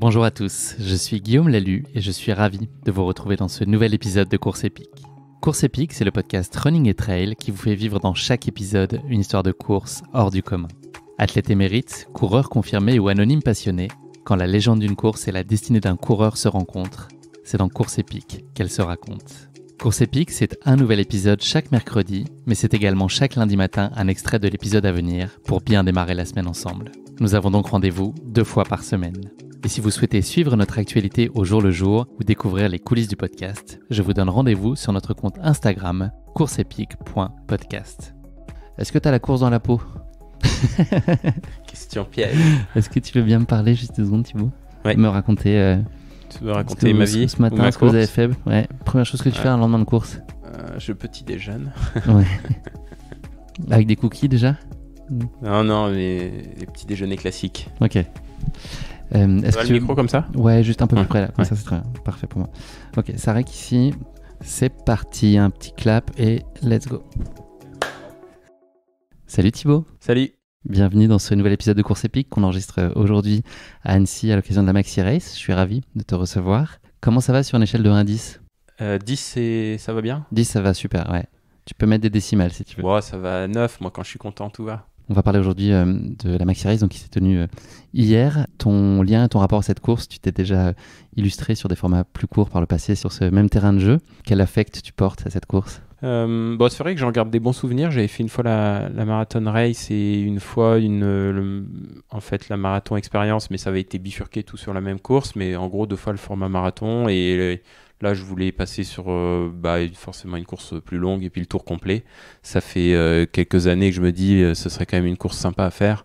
Bonjour à tous, je suis Guillaume Lalu et je suis ravi de vous retrouver dans ce nouvel épisode de Course Épique. Course Épique, c'est le podcast Running et Trail qui vous fait vivre dans chaque épisode une histoire de course hors du commun. Athlète émérite, coureur confirmé ou anonyme passionné, quand la légende d'une course et la destinée d'un coureur se rencontrent, c'est dans Course Épique qu'elle se raconte. Course épique, c'est un nouvel épisode chaque mercredi, mais c'est également chaque lundi matin un extrait de l'épisode à venir pour bien démarrer la semaine ensemble. Nous avons donc rendez-vous deux fois par semaine. Et si vous souhaitez suivre notre actualité au jour le jour ou découvrir les coulisses du podcast, je vous donne rendez-vous sur notre compte Instagram courseepique.podcast. Est-ce que tu as la course dans la peau Question piège. Est-ce que tu veux bien me parler juste deux secondes, Thibaut Me raconter. Euh, ma vie Ce matin, ce que vous avez fait. Première chose que tu fais un lendemain de course euh, Je petit déjeune. Avec des cookies déjà Non, non, les, les petits déjeuners classiques. Ok. Euh, est-ce que le micro comme ça Ouais, juste un peu plus près là. Comme Ça, c'est très bien. Parfait pour moi. Ok, ça règle ici. C'est parti, un petit clap et let's go. Salut Thibaut. Salut. Bienvenue dans ce nouvel épisode de Course Épique qu'on enregistre aujourd'hui à Annecy à l'occasion de la Maxi Race. Je suis ravi de te recevoir. Comment ça va sur une échelle de 1 à 10 euh, 10, ça va bien 10, ça va super, ouais. Tu peux mettre des décimales si tu veux. Ouais, ça va à 9, moi quand je suis content, tout va. On va parler aujourd'hui euh, de la Maxi Race donc, qui s'est tenue euh, hier. Ton lien, ton rapport à cette course, tu t'es déjà euh, illustré sur des formats plus courts par le passé sur ce même terrain de jeu. Quel affect tu portes à cette course euh, bon, bah, c'est vrai que j'en garde des bons souvenirs. J'avais fait une fois la, marathon race et une fois une, en fait la marathon expérience, mais ça avait été bifurqué tout sur la même course. Mais en gros, deux fois le format marathon et Là, je voulais passer sur euh, bah, forcément une course plus longue et puis le tour complet. Ça fait euh, quelques années que je me dis euh, ce serait quand même une course sympa à faire.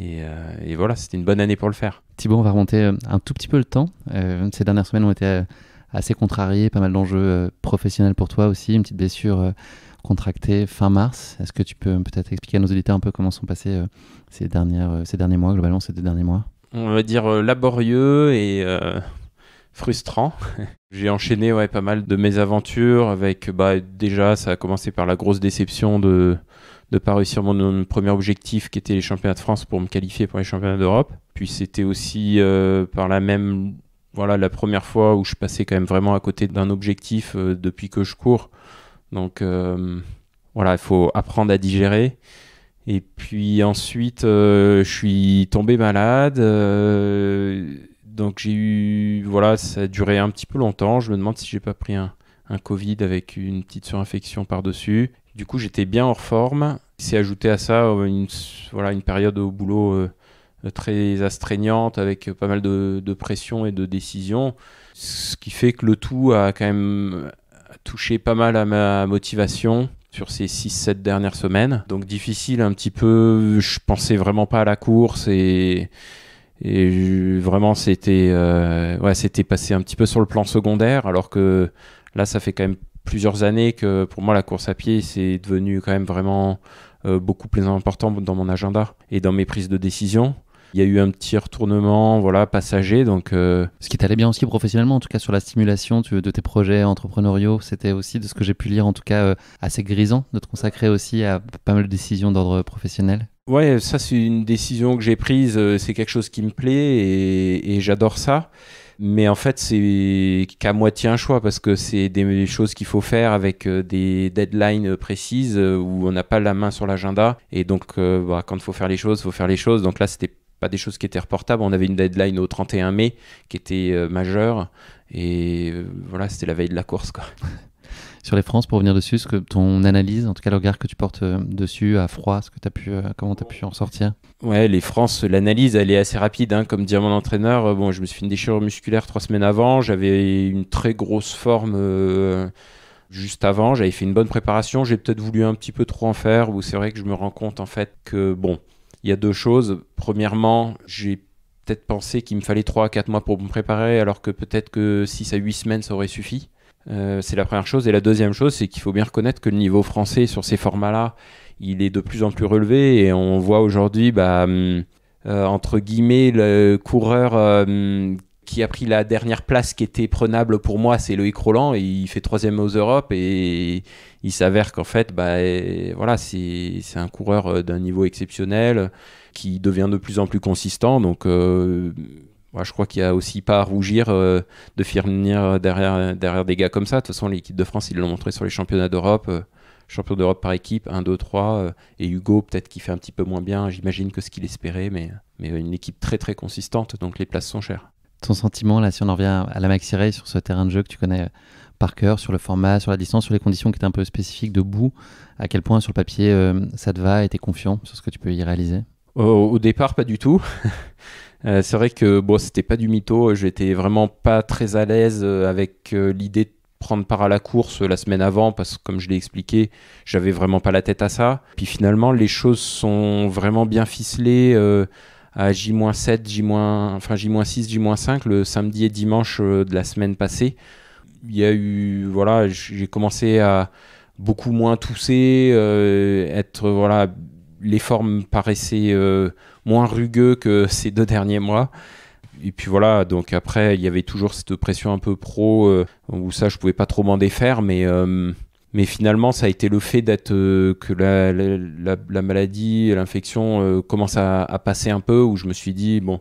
Et, voilà, c'était une bonne année pour le faire. Thibaut, on va remonter un tout petit peu le temps. ces dernières semaines ont été assez contrariées, pas mal d'enjeux professionnels pour toi aussi, une petite blessure contractée fin mars. Est-ce que tu peux peut-être expliquer à nos auditeurs un peu comment sont passés ces, derniers mois, globalement ces deux derniers mois on va dire laborieux et frustrant. J'ai enchaîné ouais, pas mal de mes aventures avec, bah, déjà, ça a commencé par la grosse déception de ne pas réussir mon, premier objectif qui était les championnats de France pour me qualifier pour les championnats d'Europe. Puis c'était aussi euh, par la même, voilà, la première fois où je passais quand même vraiment à côté d'un objectif euh, depuis que je cours. Donc euh, voilà, il faut apprendre à digérer. Et puis ensuite, je suis tombé malade donc j'ai eu, voilà, ça a duré un petit peu longtemps. Je me demande si j'ai pas pris un, Covid avec une petite surinfection par-dessus. Du coup, j'étais bien hors forme. C'est ajouté à ça euh, une, voilà, une période au boulot euh, euh, très astreignante avec pas mal de, de pression et de décision. Ce qui fait que le tout a quand même touché pas mal à ma motivation sur ces 6-7 dernières semaines. Donc difficile un petit peu, je pensais vraiment pas à la course et et vraiment c'était euh, ouais c'était passé un petit peu sur le plan secondaire alors que là ça fait quand même plusieurs années que pour moi la course à pied c'est devenu quand même vraiment euh, beaucoup plus important dans mon agenda et dans mes prises de décision il y a eu un petit retournement voilà passager donc euh, ce qui t'allait bien aussi professionnellement en tout cas sur la stimulation de tes projets entrepreneuriaux c'était aussi de ce que j'ai pu lire en tout cas assez grisant de te consacrer aussi à pas mal de décisions d'ordre professionnel Ouais, ça c'est une décision que j'ai prise, euh, c'est quelque chose qui me plaît et, j'adore ça. Mais en fait, c'est qu'à moitié un choix parce que c'est des choses qu'il faut faire avec euh, des deadlines précises euh, où on n'a pas la main sur l'agenda. Et donc, bah, quand il faut faire les choses, il faut faire les choses. Donc là, c'était pas des choses qui étaient reportables. On avait une deadline au 31 mai qui était majeure. Et voilà, c'était la veille de la course. Quoi. sur les France pour revenir dessus, ce que ton analyse, en tout cas le regard que tu portes euh, dessus à froid, ce que as pu, euh, comment tu as pu en sortir Ouais, les France, l'analyse, elle est assez rapide. Hein. Comme dit mon entraîneur, euh, bon, je me suis fait une déchirure musculaire trois semaines avant, j'avais une très grosse forme. juste avant, j'avais fait une bonne préparation, j'ai peut-être voulu un petit peu trop en faire, ou c'est vrai que je me rends compte en fait que, bon, il y a deux choses. Premièrement, j'ai peut-être pensé qu'il me fallait 3 à 4 mois pour me préparer, alors que peut-être que 6 à 8 semaines, ça aurait suffi. Euh, c'est la première chose. Et la deuxième chose, c'est qu'il faut bien reconnaître que le niveau français sur ces formats-là, il est de plus en plus relevé. Et on voit aujourd'hui, bah, hum, euh, entre guillemets, le coureur hum, qui a pris la dernière place qui était prenable pour moi, c'est Loïc Roland. Et il fait troisième aux Europes. Et il s'avère qu'en fait, bah, voilà, c'est un coureur euh, d'un niveau exceptionnel qui devient de plus en plus consistant. Donc je crois qu'il n'y a aussi pas à rougir euh, de finir euh, derrière, euh, derrière des gars comme ça. De toute façon, l'équipe de France, ils l'ont montré sur les championnats d'Europe. champion d'Europe par équipe, 1, 2, 3. et Hugo, peut-être qui fait un petit peu moins bien, j'imagine, que ce qu'il espérait, mais, mais une équipe très très consistante, donc les places sont chères. Ton sentiment, là, si on en revient à la Maxi sur ce terrain de jeu que tu connais par cœur, sur le format, sur la distance, sur les conditions qui étaient un peu spécifiques debout, à quel point sur le papier ça te va et es confiant sur ce que tu peux y réaliser au, au départ, pas du tout. Euh, c'est vrai que bon, c'était pas du mytho, j'étais vraiment pas très à l'aise euh, avec euh, l'idée de prendre part à la course la semaine avant parce que comme je l'ai expliqué, j'avais vraiment pas la tête à ça. Puis finalement, les choses sont vraiment bien ficelées à J-7, J-, enfin J-6, J-5 le samedi et dimanche de la semaine passée. Il y a eu voilà, j'ai commencé à beaucoup moins tousser, être voilà, les formes paraissaient moins rugueux que ces deux derniers mois. Et puis voilà, donc après, il y avait toujours cette pression un peu pro, euh, où ça, je pouvais pas trop m'en défaire, mais, euh, mais finalement, ça a été le fait d'être euh, que la, maladie, l'infection commence à, passer un peu, où je me suis dit, bon,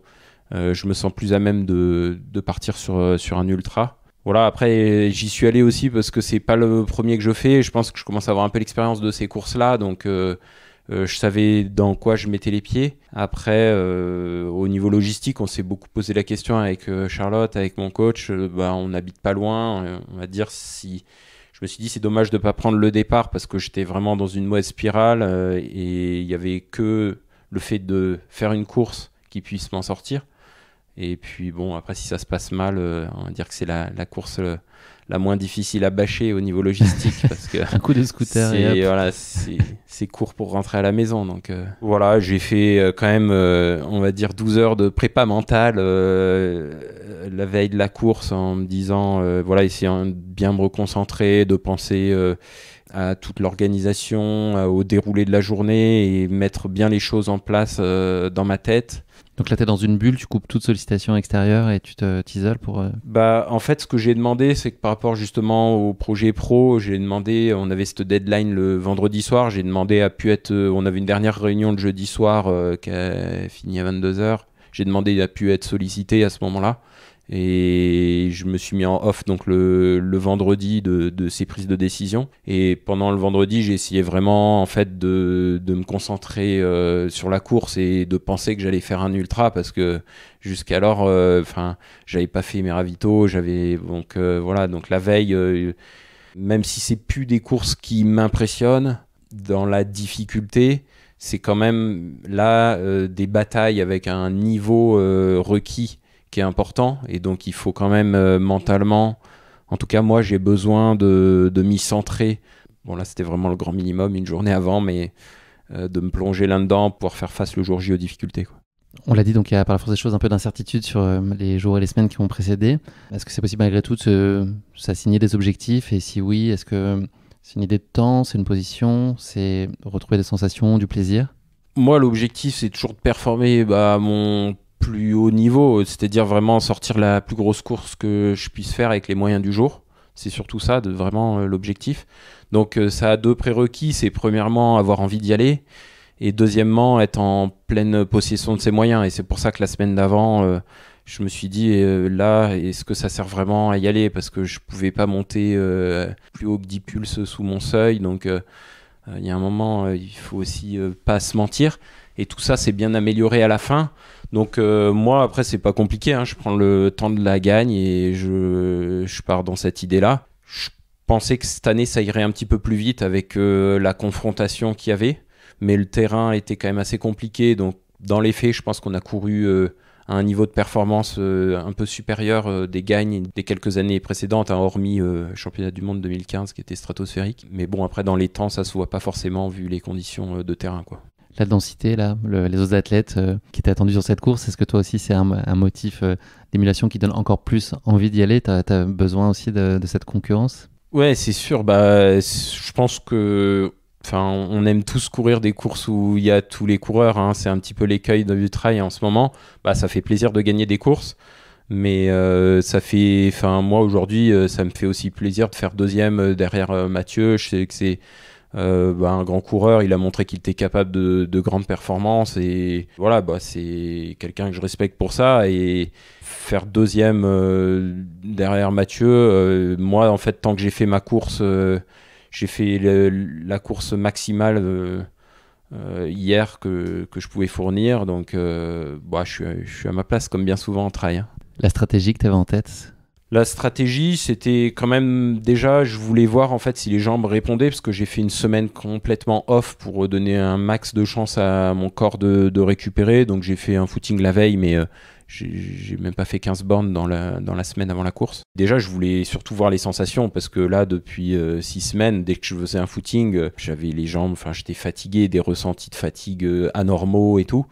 je me sens plus à même de, de partir sur, sur un ultra. Voilà, après, j'y suis allé aussi parce que c'est pas le premier que je fais, je pense que je commence à avoir un peu l'expérience de ces courses-là, donc euh, je savais dans quoi je mettais les pieds. Après, euh, au niveau logistique, on s'est beaucoup posé la question avec euh, Charlotte, avec mon coach. Bah, on n'habite pas loin. on va dire si. Je me suis dit c'est dommage de ne pas prendre le départ parce que j'étais vraiment dans une mauvaise spirale et il n'y avait que le fait de faire une course qui puisse m'en sortir. Et puis bon, après si ça se passe mal, on va dire que c'est la, la course la moins difficile à bâcher au niveau logistique parce que un coup de scooter c'est voilà c'est court pour rentrer à la maison donc euh. voilà j'ai fait euh, quand même euh, on va dire 12 heures de prépa mentale la veille de la course en me disant voilà essayant de bien me reconcentrer de penser à toute l'organisation au déroulé de la journée et mettre bien les choses en place dans ma tête donc là, tu es dans une bulle, tu coupes toute sollicitation extérieure et tu t'isoles pour... Euh, bah, en fait, ce que j'ai demandé, c'est que par rapport justement au projet pro, j'ai demandé, on avait cette deadline le vendredi soir, j'ai demandé à pu être euh, on avait une dernière réunion le jeudi soir euh, qui a fini à 22h, j'ai demandé à pu être sollicité à ce moment-là et je me suis mis en off donc le, le vendredi de, de, ces prises de décision et pendant le vendredi j'ai essayé vraiment en fait de, de me concentrer euh, sur la course et de penser que j'allais faire un ultra parce que jusqu'alors euh, enfin j'avais pas fait mes ravitaux j'avais donc euh, voilà donc la veille même si c'est plus des courses qui m'impressionnent dans la difficulté c'est quand même là des batailles avec un niveau requis qui est important. Et donc, il faut quand même euh, mentalement, en tout cas, moi, j'ai besoin de, de m'y centrer. Bon, là, c'était vraiment le grand minimum, une journée avant, mais euh, de me plonger là-dedans pour faire face le jour J aux difficultés. Quoi. On l'a dit, donc il y a par la force des choses un peu d'incertitude sur euh, les jours et les semaines qui ont précédé. Est-ce que c'est possible malgré tout de s'assigner des objectifs Et si oui, est-ce que c'est une idée de temps, c'est une position, c'est retrouver des sensations, du plaisir Moi, l'objectif, c'est toujours de performer bah, mon plus haut niveau, c'est-à-dire vraiment sortir la plus grosse course que je puisse faire avec les moyens du jour. C'est surtout ça, vraiment euh, l'objectif. Donc euh, ça a deux prérequis, c'est premièrement avoir envie d'y aller et deuxièmement être en pleine possession de ses moyens. Et c'est pour ça que la semaine d'avant, euh, je me suis dit là, est-ce que ça sert vraiment à y aller parce que je pouvais pas monter plus haut que 10 pulses sous mon seuil. Donc il y a un moment, il faut aussi pas se mentir. Et tout ça, c'est bien amélioré à la fin. Donc euh, moi après c'est pas compliqué, hein. je prends le temps de la gagne et je, je pars dans cette idée-là. Je pensais que cette année ça irait un petit peu plus vite avec euh, la confrontation qu'il y avait, mais le terrain était quand même assez compliqué, donc dans les faits je pense qu'on a couru euh, à un niveau de performance un peu supérieur des gagnes des quelques années précédentes, hein, hormis championnat du monde 2015 qui était stratosphérique. Mais bon après dans les temps ça se voit pas forcément vu les conditions de terrain quoi la densité, là, les autres athlètes euh, qui étaient attendus sur cette course Est-ce que toi aussi, c'est un, motif euh, d'émulation qui donne encore plus envie d'y aller Tu as, besoin aussi de, cette concurrence Ouais, c'est sûr. Bah, je pense que. Enfin, on aime tous courir des courses où il y a tous les coureurs. Hein. c'est un petit peu l'écueil du trail en ce moment. Bah, ça fait plaisir de gagner des courses mais euh, ça fait enfin moi aujourd'hui ça me fait aussi plaisir de faire deuxième derrière Mathieu je sais que c'est euh, bah, un grand coureur, il a montré qu'il était capable de, grandes performances et voilà, bah, c'est quelqu'un que je respecte pour ça et faire deuxième euh, derrière Mathieu, euh, moi en fait tant que j'ai fait ma course, j'ai fait la course maximale hier que, je pouvais fournir, donc bah, je, suis, à ma place comme bien souvent en trail. Hein. La stratégie que tu avais en tête la stratégie, c'était quand même déjà, je voulais voir en fait si les jambes répondaient, parce que j'ai fait une semaine complètement off pour donner un max de chance à mon corps de, récupérer. Donc j'ai fait un footing la veille, mais euh, j'ai même pas fait 15 bornes dans la, dans la semaine avant la course. Déjà, je voulais surtout voir les sensations, parce que là, depuis 6 euh, semaines, dès que je faisais un footing, euh, j'avais les jambes, enfin j'étais fatigué, des ressentis de fatigue anormaux et tout.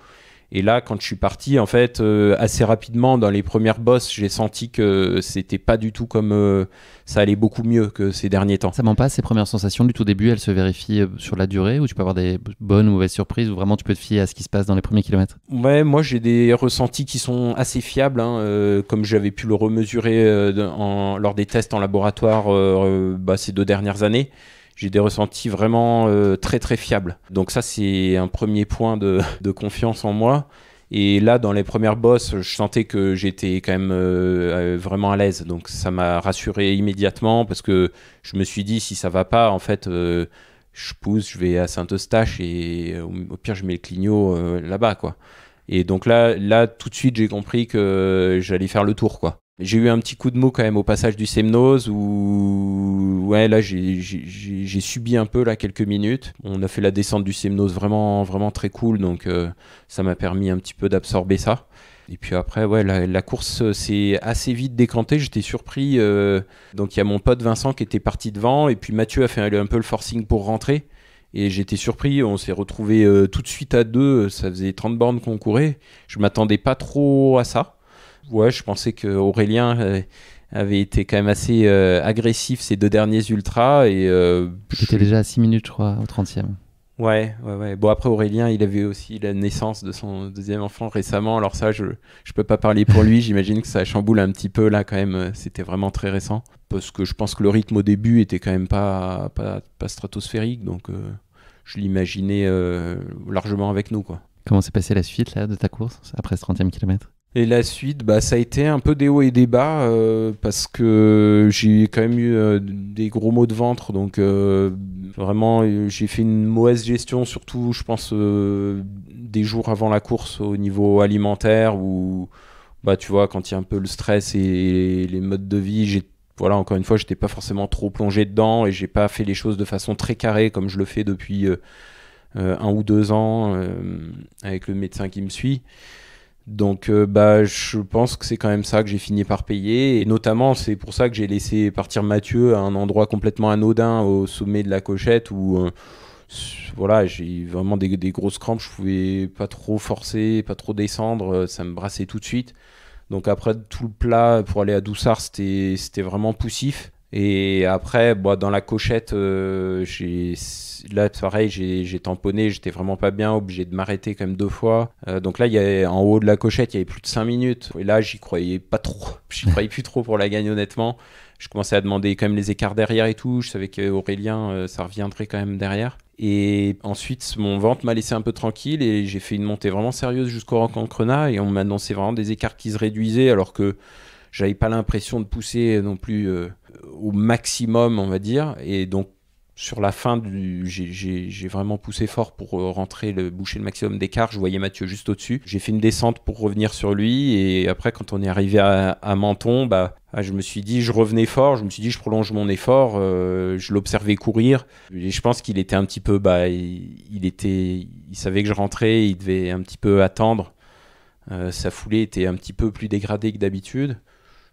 Et là, quand je suis parti, en fait, euh, assez rapidement, dans les premières bosses, j'ai senti que c'était pas du tout comme euh, ça allait beaucoup mieux que ces derniers temps. Ça ment pas, ces premières sensations du tout début, elles se vérifient euh, sur la durée ou tu peux avoir des bonnes ou mauvaises surprises ou vraiment tu peux te fier à ce qui se passe dans les premiers kilomètres Ouais, moi j'ai des ressentis qui sont assez fiables, hein, comme j'avais pu le remesurer en, lors des tests en laboratoire bah, ces deux dernières années j'ai des ressentis vraiment euh, très très fiables. Donc ça c'est un premier point de, de, confiance en moi. Et là, dans les premières bosses, je sentais que j'étais quand même euh, euh, vraiment à l'aise. Donc ça m'a rassuré immédiatement parce que je me suis dit si ça va pas, en fait, je pousse, je vais à Saint-Eustache et au pire je mets le clignot là-bas quoi. Et donc là, là, tout de suite, j'ai compris que j'allais faire le tour, quoi. J'ai eu un petit coup de mou quand même au passage du Semnose où ouais là j'ai subi un peu là quelques minutes. On a fait la descente du Semnose vraiment vraiment très cool donc euh, ça m'a permis un petit peu d'absorber ça. Et puis après ouais la, course euh, s'est assez vite décantée. J'étais surpris euh, donc il y a mon pote Vincent qui était parti devant et puis Mathieu a fait un peu le forcing pour rentrer et j'étais surpris. On s'est retrouvé tout de suite à deux. Ça faisait 30 bornes qu'on courait. Je m'attendais pas trop à ça ouais, je pensais que Aurélien euh, avait été quand même assez euh, agressif ces deux derniers ultras. Et, J'étais euh, déjà à 6 minutes, je crois, au 30e. Ouais, ouais, ouais. Bon, après Aurélien, il avait aussi la naissance de son deuxième enfant récemment. Alors, ça, je ne peux pas parler pour lui. J'imagine que ça chamboule un petit peu là, quand même. C'était vraiment très récent. Parce que je pense que le rythme au début était quand même pas, pas, stratosphérique. Donc, je l'imaginais largement avec nous, quoi. Comment s'est passée la suite là, de ta course après ce 30e kilomètre et la suite, bah, ça a été un peu des hauts et des bas, euh, parce que j'ai quand même eu euh, des gros maux de ventre, donc euh, vraiment j'ai fait une mauvaise gestion, surtout je pense des jours avant la course au niveau alimentaire, où bah, tu vois, quand il y a un peu le stress et les modes de vie, j'ai voilà, encore une fois, j'étais pas forcément trop plongé dedans et j'ai pas fait les choses de façon très carrée comme je le fais depuis un ou deux ans avec le médecin qui me suit. Donc euh, bah, je pense que c'est quand même ça que j'ai fini par payer. Et notamment, c'est pour ça que j'ai laissé partir Mathieu à un endroit complètement anodin au sommet de la cochette où euh, voilà, j'ai vraiment des, grosses crampes. Je pouvais pas trop forcer, pas trop descendre. Euh, ça me brassait tout de suite. Donc après, tout le plat pour aller à Doussard, c'était vraiment poussif. Et après, bah, dans la cochette, euh, là, pareil, j'ai tamponné, j'étais vraiment pas bien, obligé de m'arrêter quand même deux fois. Euh, donc là, y avait, en haut de la cochette, il y avait plus de 5 minutes. Et là, j'y croyais pas trop. J'y croyais plus trop pour la gagne, honnêtement. Je commençais à demander quand même les écarts derrière et tout. Je savais qu'Aurélien, euh, ça reviendrait quand même derrière. Et ensuite, mon ventre m'a laissé un peu tranquille et j'ai fait une montée vraiment sérieuse jusqu'au Rena Et on m'annonçait vraiment des écarts qui se réduisaient alors que j'avais pas l'impression de pousser non plus. Euh, au maximum, on va dire. Et donc, sur la fin, du, j'ai vraiment poussé fort pour euh, rentrer, le, boucher le maximum d'écart. Je voyais Mathieu juste au-dessus. J'ai fait une descente pour revenir sur lui. Et après, quand on est arrivé à, Menton, bah, ah, je me suis dit, je revenais fort. Je me suis dit, je prolonge mon effort. Euh, je l'observais courir. Et je pense qu'il était un petit peu. Bah, il, était, il savait que je rentrais. Il devait un petit peu attendre. Euh, sa foulée était un petit peu plus dégradée que d'habitude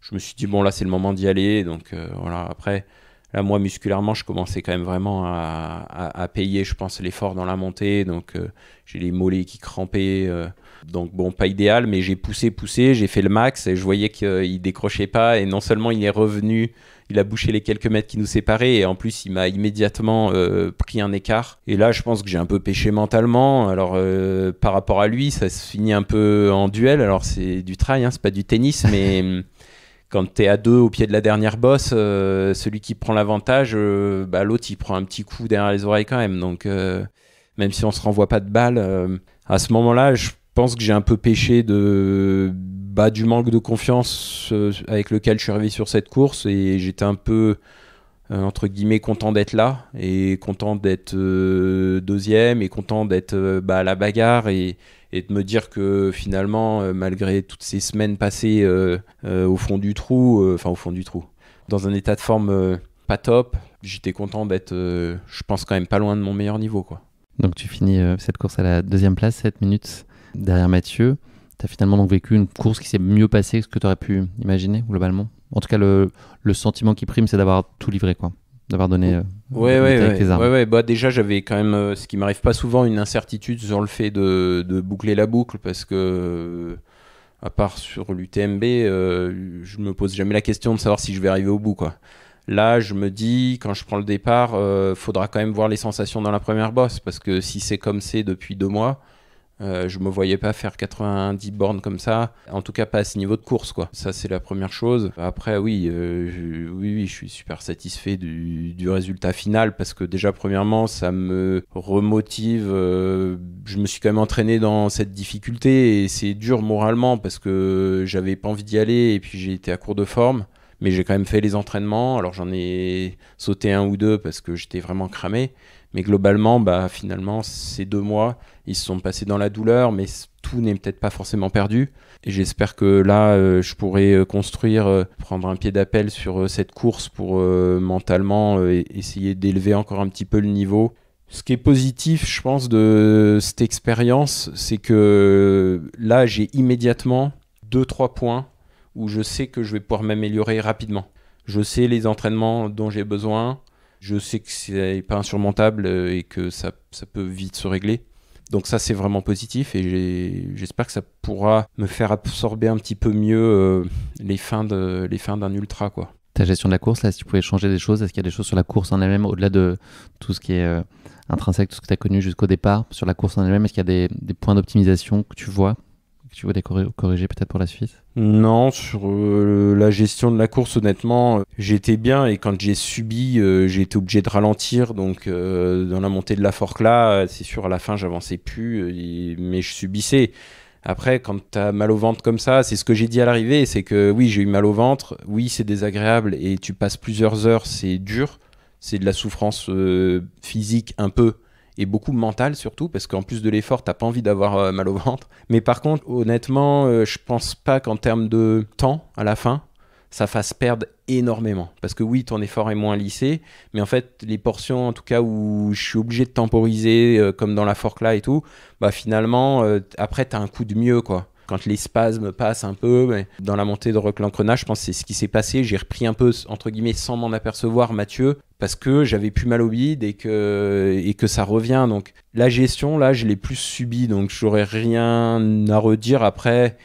je me suis dit, bon, là, c'est le moment d'y aller. Donc, euh, voilà, après, là, moi, musculairement, je commençais quand même vraiment à, payer, je pense, l'effort dans la montée. Donc, euh, j'ai les mollets qui crampaient. Euh, donc bon, pas idéal, mais j'ai poussé, poussé, j'ai fait le max et je voyais qu'il décrochait pas. Et non seulement il est revenu, il a bouché les quelques mètres qui nous séparaient et en plus il m'a immédiatement pris un écart. Et là, je pense que j'ai un peu péché mentalement. Alors par rapport à lui, ça se finit un peu en duel. Alors c'est du trail, hein, c'est pas du tennis, mais quand tu es à deux au pied de la dernière bosse, euh, celui qui prend l'avantage, euh, bah, l'autre il prend un petit coup derrière les oreilles quand même. Donc euh, même si on se renvoie pas de balles, à ce moment-là, je pense que j'ai un peu péché de bah, du manque de confiance avec lequel je suis arrivé sur cette course et j'étais un peu entre guillemets content d'être là et content d'être deuxième et content d'être bah, à la bagarre et et de me dire que finalement, euh, malgré toutes ces semaines passées euh, euh, au fond du trou, enfin au fond du trou, dans un état de forme pas top, j'étais content d'être, je pense quand même pas loin de mon meilleur niveau, quoi. Donc tu finis cette course à la deuxième place, 7 minutes derrière Mathieu. Tu as finalement donc vécu une course qui s'est mieux passée que ce que tu aurais pu imaginer globalement. En tout cas, le, le sentiment qui prime, c'est d'avoir tout livré. quoi d'avoir donné. Ouais, euh, ouais, ouais, ouais, Bah, déjà, j'avais quand même, euh, ce qui m'arrive pas souvent, une incertitude sur le fait de, de boucler la boucle parce que euh, à part sur l'UTMB, je je me pose jamais la question de savoir si je vais arriver au bout. Quoi. Là, je me dis, quand je prends le départ, il faudra quand même voir les sensations dans la première bosse, parce que si c'est comme c'est depuis deux mois, euh, je me voyais pas faire 90 bornes comme ça, en tout cas pas à ce niveau de course quoi. Ça c'est la première chose. Après oui, euh, je, oui, je suis super satisfait du, résultat final parce que déjà premièrement ça me remotive. Euh, je me suis quand même entraîné dans cette difficulté et c'est dur moralement parce que j'avais pas envie d'y aller et puis j'ai été à court de forme. Mais j'ai quand même fait les entraînements. Alors j'en ai sauté un ou deux parce que j'étais vraiment cramé mais globalement, bah, finalement, ces deux mois, ils se sont passés dans la douleur, mais tout n'est peut-être pas forcément perdu. Et j'espère que là, euh, je pourrai euh, construire, euh, prendre un pied d'appel sur cette course pour mentalement e-, essayer d'élever encore un petit peu le niveau. Ce qui est positif, je pense, de cette expérience, c'est que là, j'ai immédiatement deux, trois points où je sais que je vais pouvoir m'améliorer rapidement. Je sais les entraînements dont j'ai besoin, je sais que c'est pas insurmontable euh, et que ça, peut vite se régler. Donc ça, c'est vraiment positif et j'espère que ça pourra me faire absorber un petit peu mieux euh, les fins d'un ultra, quoi. Ta gestion de la course, là, si tu pouvais changer des choses, est-ce qu'il y a des choses sur la course en elle-même, au-delà de tout ce qui est euh, intrinsèque, tout ce que tu as connu jusqu'au départ, sur la course en elle-même, est-ce qu'il y a des points d'optimisation que tu vois que tu voudrais corriger peut-être pour la suite Non, sur euh, la gestion de la course, honnêtement, euh, j'étais bien et quand j'ai subi, euh, j'ai été obligé de ralentir. Donc, dans la montée de la Forclaz, c'est sûr, à la fin, j'avançais plus, mais je subissais. Après, quand tu as mal au ventre comme ça, c'est ce que j'ai dit à l'arrivée c'est que oui, j'ai eu mal au ventre, oui, c'est désagréable et tu passes plusieurs heures, c'est dur, c'est de la souffrance physique un peu et beaucoup mental surtout, parce qu'en plus de l'effort, t'as pas envie d'avoir euh, mal au ventre. Mais par contre, honnêtement, euh, je pense pas qu'en termes de temps, à la fin, ça fasse perdre énormément. Parce que oui, ton effort est moins lissé, mais en fait, les portions, en tout cas, où je suis obligé de temporiser, euh, comme dans la fork là et tout, bah finalement, après, t'as un coup de mieux, quoi quand les spasmes passent un peu. Ben, dans la montée de Rock l'Encrenage, je pense que c'est ce qui s'est passé. J'ai repris un peu, entre guillemets, sans m'en apercevoir Mathieu, parce que j'avais plus mal au bide et que, et que ça revient. Donc la gestion, là, je l'ai plus subie, donc j'aurais rien à redire après.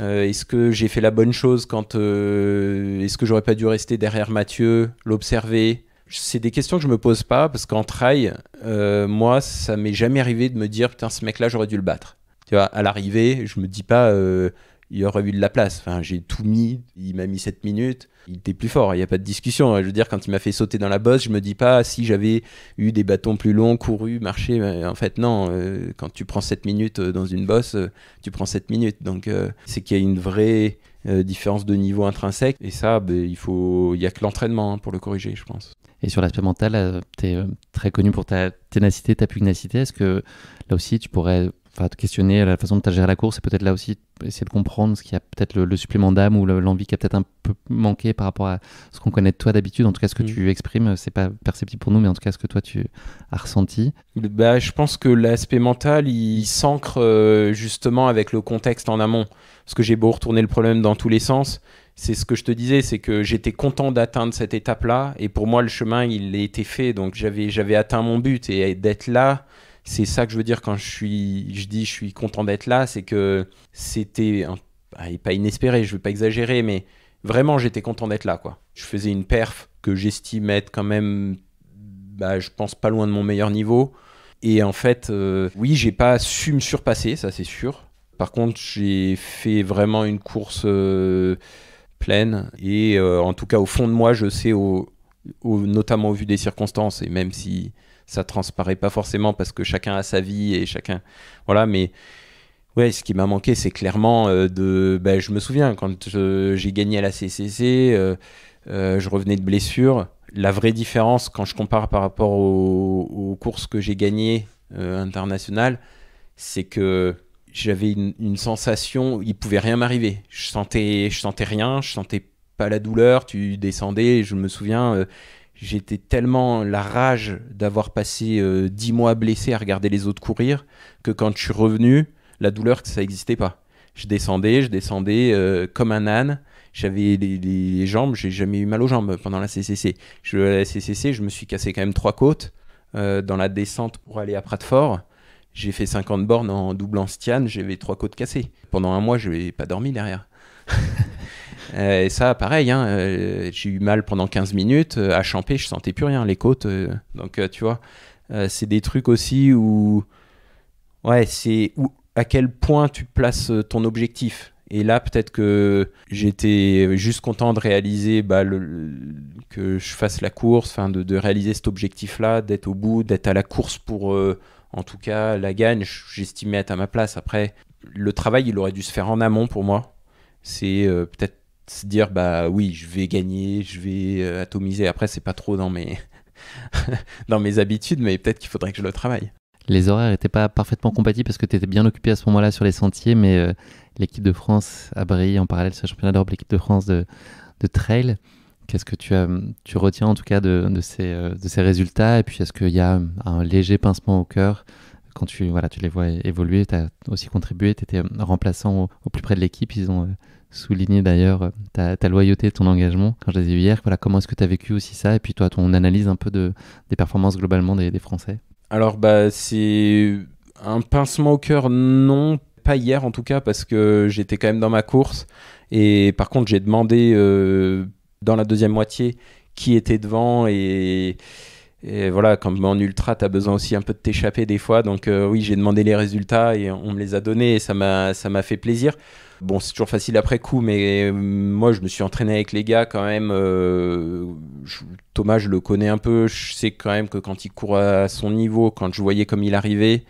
Euh, est-ce que j'ai fait la bonne chose quand euh, est-ce que j'aurais pas dû rester derrière Mathieu, l'observer C'est des questions que je me pose pas parce qu'en trail, euh, moi, ça m'est jamais arrivé de me dire putain ce mec-là j'aurais dû le battre. Tu vois, à l'arrivée, je me dis pas, euh, il aurait eu de la place. Enfin, j'ai tout mis, il m'a mis 7 minutes, il était plus fort, il n'y a pas de discussion. Je veux dire, quand il m'a fait sauter dans la bosse, je me dis pas si j'avais eu des bâtons plus longs, couru, marché. En fait, non, euh, quand tu prends 7 minutes euh, dans une bosse, euh, tu prends 7 minutes. Donc, c'est qu'il y a une vraie différence de niveau intrinsèque. Et ça, ben, il faut, il n'y a que l'entraînement hein, pour le corriger, je pense. Et sur l'aspect mental, tu es très connu pour ta ténacité, ta pugnacité. Est-ce que là aussi, tu pourrais enfin, te questionner la façon dont tu as géré la course et peut-être là aussi essayer de comprendre ce qui a peut-être le, supplément d'âme ou l'envie qui a peut-être un peu manqué par rapport à ce qu'on connaît de toi d'habitude. En tout cas, ce que mm. tu exprimes, c'est pas perceptible pour nous, mais en tout cas, ce que toi tu as ressenti. Bah, je pense que l'aspect mental, il s'ancre euh, justement avec le contexte en amont. Parce que j'ai beau retourner le problème dans tous les sens, c'est ce que je te disais, c'est que j'étais content d'atteindre cette étape-là, et pour moi, le chemin, il était fait, donc j'avais atteint mon but, et d'être là, c'est ça que je veux dire quand je, suis, je dis je suis content d'être là, c'est que c'était ah, pas inespéré, je veux pas exagérer, mais vraiment j'étais content d'être là quoi. Je faisais une perf que j'estime être quand même, bah, je pense pas loin de mon meilleur niveau. Et en fait, oui, euh, oui, j'ai pas su me surpasser, ça c'est sûr. Par contre, j'ai fait vraiment une course euh, pleine. Et euh, en tout cas, au fond de moi, je sais, au, notamment au vu des circonstances, et même si ça transparaît pas forcément parce que chacun a sa vie et chacun. Voilà, mais. Ouais, ce qui m'a manqué, c'est clairement euh, de. Ben, je me souviens, quand euh, j'ai gagné à la CCC, euh, je revenais de blessure. La vraie différence, quand je compare par rapport aux, courses que j'ai gagnées internationales, c'est que j'avais une, une, sensation, il pouvait rien m'arriver. Je sentais, je sentais rien, je sentais pas la douleur. Tu descendais, je me souviens j'étais tellement la rage d'avoir passé 10 euh, mois blessé à regarder les autres courir que quand je suis revenu, la douleur, que ça n'existait pas. Je descendais, je descendais euh, comme un âne. J'avais les, les, jambes, j'ai jamais eu mal aux jambes pendant la CCC. Je, à la CCC, je me suis cassé quand même trois côtes euh, dans la descente pour aller à Pratfort. J'ai fait 50 bornes en doublant Stian, j'avais trois côtes cassées. Pendant un mois, je n'ai pas dormi derrière. Euh, et ça, pareil, hein, euh, j'ai eu mal pendant 15 minutes. Euh, à champer je sentais plus rien, les côtes. donc, tu vois, c'est des trucs aussi où. Ouais, c'est à quel point tu places ton objectif. Et là, peut-être que j'étais juste content de réaliser bah, que je fasse la course, de, réaliser cet objectif-là, d'être au bout, d'être à la course pour, en tout cas, la gagne. J'estimais être à ma place. Après, le travail, il aurait dû se faire en amont pour moi. C'est peut-être se dire bah oui je vais gagner je vais euh, atomiser après c'est pas trop dans mes dans mes habitudes mais peut-être qu'il faudrait que je le travaille les horaires n'étaient pas parfaitement compatibles parce que tu étais bien occupé à ce moment-là sur les sentiers mais euh, l'équipe de France a brillé en parallèle sur le championnat d'Europe l'équipe de France de, de trail qu'est-ce que tu, as, tu retiens en tout cas de, de, ces, euh, de ces résultats et puis est-ce qu'il y a un léger pincement au cœur quand tu, voilà, tu les vois évoluer, tu as aussi contribué, tu étais remplaçant au, au, plus près de l'équipe, ils ont souligner d'ailleurs euh, ta, loyauté, ton engagement. Quand je les ai vus hier, voilà, comment est-ce que tu as vécu aussi ça Et puis toi, ton analyse un peu de, des performances globalement des, Français Alors, bah, c'est un pincement au cœur, non, pas hier en tout cas, parce que j'étais quand même dans ma course. Et par contre, j'ai demandé euh, dans la deuxième moitié qui était devant et. voilà, comme en ultra, tu as besoin aussi un peu de t'échapper des fois. Donc euh, oui, j'ai demandé les résultats et on me les a donnés et ça m'a fait plaisir. Bon, c'est toujours facile après coup, mais euh, moi, je me suis entraîné avec les gars quand même. Euh, Thomas, je le connais un peu. Je sais quand même que quand il court à son niveau, quand je voyais comme il arrivait,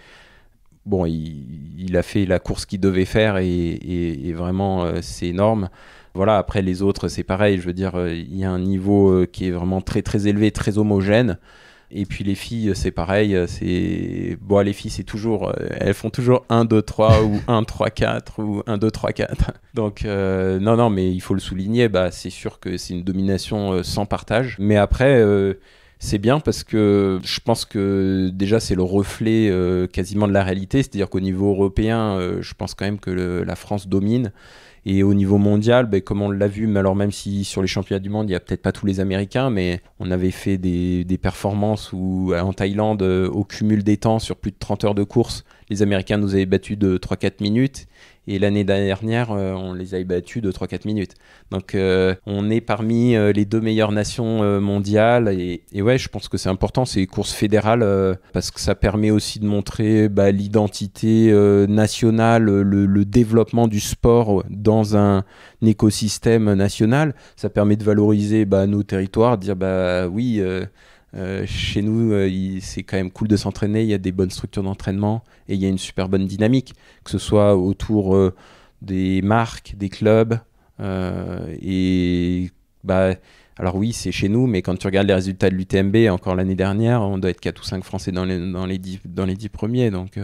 bon, il, a fait la course qu'il devait faire et, vraiment, euh, c'est énorme. Voilà, après les autres, c'est pareil. Je veux dire, il y a un niveau qui est vraiment très très élevé, très homogène. Et puis les filles, euh, c'est pareil. Euh, c'est bon, les filles, c'est toujours, euh, elles font toujours 1, 2, 3 ou 1, 3, 4 ou 1, 2, 3, 4. Donc, non, non, mais il faut le souligner. Bah, c'est sûr que c'est une domination sans partage. Mais après, c'est bien parce que je pense que déjà, c'est le reflet quasiment de la réalité. C'est-à-dire qu'au niveau européen, je pense quand même que la France domine. Et au niveau mondial, ben, comme on l'a vu, mais alors même si sur les championnats du monde, il n'y a peut-être pas tous les Américains, mais on avait fait des, des performances où euh, en Thaïlande, euh, au cumul des temps sur plus de 30 heures de course, les Américains nous avaient battus de 3-4 minutes. Et l'année dernière, euh, on les a battus de 3-4 minutes. Donc euh, on est parmi euh, les deux meilleures nations mondiales. Et, et ouais, je pense que c'est important, ces courses fédérales, parce que ça permet aussi de montrer bah, l'identité nationale, le, développement du sport dans un écosystème national. Ça permet de valoriser bah, nos territoires, de dire bah oui, euh, chez nous, euh, c'est quand même cool de s'entraîner. Il y a des bonnes structures d'entraînement et il y a une super bonne dynamique, que ce soit autour euh, des marques, des clubs. et bah, alors oui, c'est chez nous, mais quand tu regardes les résultats de l'UTMB, encore l'année dernière, on doit être 4 ou 5 Français dans les, dans les, 10, dans les 10 premiers. Donc,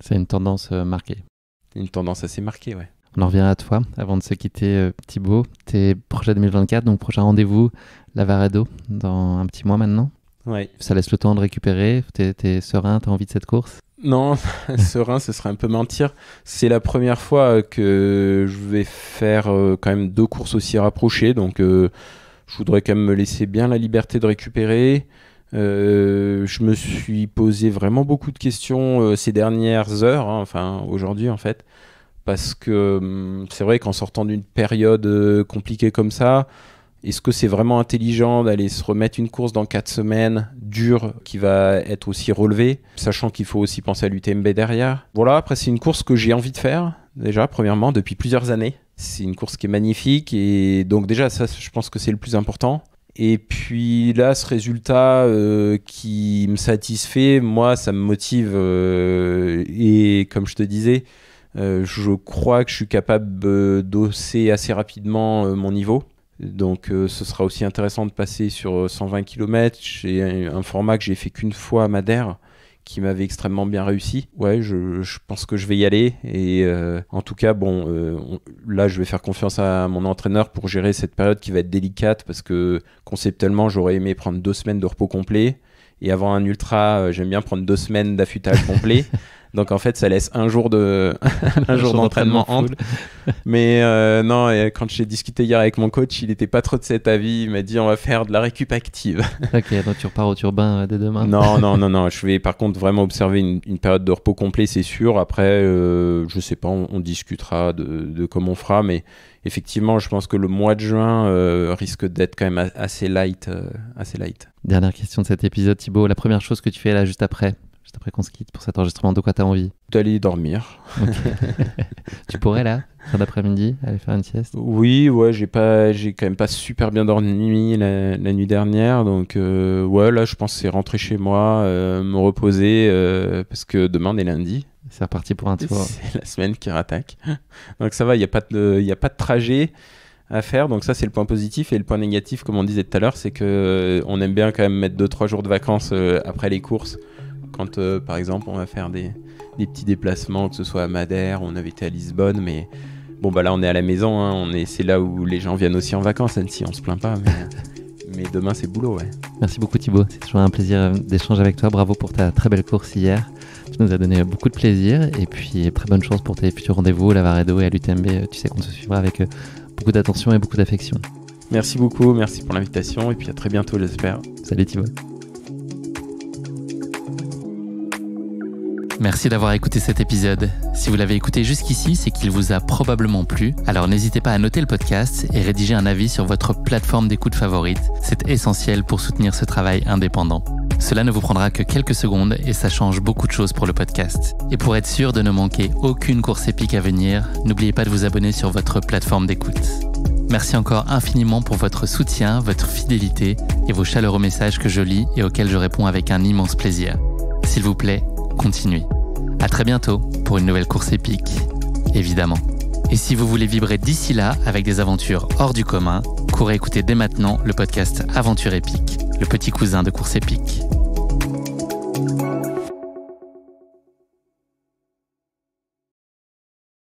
c'est une tendance marquée. Une tendance assez marquée, ouais. On en revient à toi avant de se quitter, euh, Thibaut. Tes projets 2024, donc prochain rendez-vous, Lavarado, dans un petit mois maintenant. Ouais. Ça laisse le temps de récupérer. T'es serein, t'as envie de cette course Non, serein, ce serait un peu mentir. C'est la première fois euh, que je vais faire euh, quand même deux courses aussi rapprochées. Donc, je voudrais quand même me laisser bien la liberté de récupérer. je me suis posé vraiment beaucoup de questions ces dernières heures, hein, enfin aujourd'hui en fait parce que hum, c'est vrai qu'en sortant d'une période euh, compliquée comme ça, est-ce que c'est vraiment intelligent d'aller se remettre une course dans 4 semaines dure qui va être aussi relevée, sachant qu'il faut aussi penser à l'UTMB derrière Voilà, après c'est une course que j'ai envie de faire, déjà, premièrement, depuis plusieurs années. C'est une course qui est magnifique, et donc déjà ça, je pense que c'est le plus important. Et puis là, ce résultat euh, qui me satisfait, moi, ça me motive, euh, et comme je te disais, euh, je crois que je suis capable euh, d'osser assez rapidement euh, mon niveau. Donc ce sera aussi intéressant de passer sur 120 km. J'ai un, format que j'ai fait qu'une fois à Madère qui m'avait extrêmement bien réussi. Ouais, je, pense que je vais y aller. Et en tout cas, bon, là, je vais faire confiance à mon entraîneur pour gérer cette période qui va être délicate parce que conceptuellement, j'aurais aimé prendre deux semaines de repos complet. Et avant un ultra, j'aime bien prendre deux semaines d'affûtage complet. Donc en fait, ça laisse un jour de un, jour, d'entraînement entre. Mais euh, non, quand j'ai discuté hier avec mon coach, il n'était pas trop de cet avis. Il m'a dit on va faire de la récup active. ok, donc tu repars au turbin euh, dès demain. non, non, non, non. Je vais par contre vraiment observer une, période de repos complet, c'est sûr. Après, je euh, je sais pas, on, discutera de, comment on fera, mais effectivement, je pense que le mois de juin risque d'être quand même assez light, assez light. Dernière question de cet épisode, Thibaut. La première chose que tu fais là juste après juste après qu'on se quitte pour cet enregistrement, de quoi t'as envie D'aller dormir. tu pourrais là, fin d'après-midi, aller faire une sieste Oui, ouais, j'ai pas, j'ai quand même pas super bien dormi la, nuit dernière, donc euh, ouais, là je pense c'est rentrer chez moi, euh, me reposer, euh, parce que demain on est lundi. C'est reparti pour un tour. C'est la semaine qui rattaque. Donc ça va, il n'y a, pas de, a pas de trajet à faire. Donc ça, c'est le point positif. Et le point négatif, comme on disait tout à l'heure, c'est que euh, on aime bien quand même mettre 2-3 jours de vacances après les courses quand, euh, par exemple, on va faire des, petits déplacements, que ce soit à Madère, on avait été à Lisbonne, mais bon, bah là, on est à la maison, hein, on est, c'est là où les gens viennent aussi en vacances, si on se plaint pas, mais, demain, c'est boulot, ouais. Merci beaucoup, Thibaut. C'est toujours un plaisir euh, d'échanger avec toi. Bravo pour ta très belle course hier. Tu nous as donné euh, beaucoup de plaisir et puis très bonne chance pour tes futurs rendez-vous à Lavaredo et à l'UTMB. Tu sais qu'on te suivra avec beaucoup d'attention et beaucoup d'affection. Merci beaucoup, merci pour l'invitation et puis à très bientôt j'espère. Salut Thibaut. Merci d'avoir écouté cet épisode. Si vous l'avez écouté jusqu'ici, c'est qu'il vous a probablement plu. Alors n'hésitez pas à noter le podcast et rédiger un avis sur votre plateforme d'écoute favorite. C'est essentiel pour soutenir ce travail indépendant. Cela ne vous prendra que quelques secondes et ça change beaucoup de choses pour le podcast. Et pour être sûr de ne manquer aucune course épique à venir, n'oubliez pas de vous abonner sur votre plateforme d'écoute. Merci encore infiniment pour votre soutien, votre fidélité et vos chaleureux messages que je lis et auxquels je réponds avec un immense plaisir. S'il vous plaît, continuer. À très bientôt pour une nouvelle course épique, évidemment. Et si vous voulez vibrer d'ici là avec des aventures hors du commun, courez écouter dès maintenant le podcast Aventure épique, le petit cousin de course épique.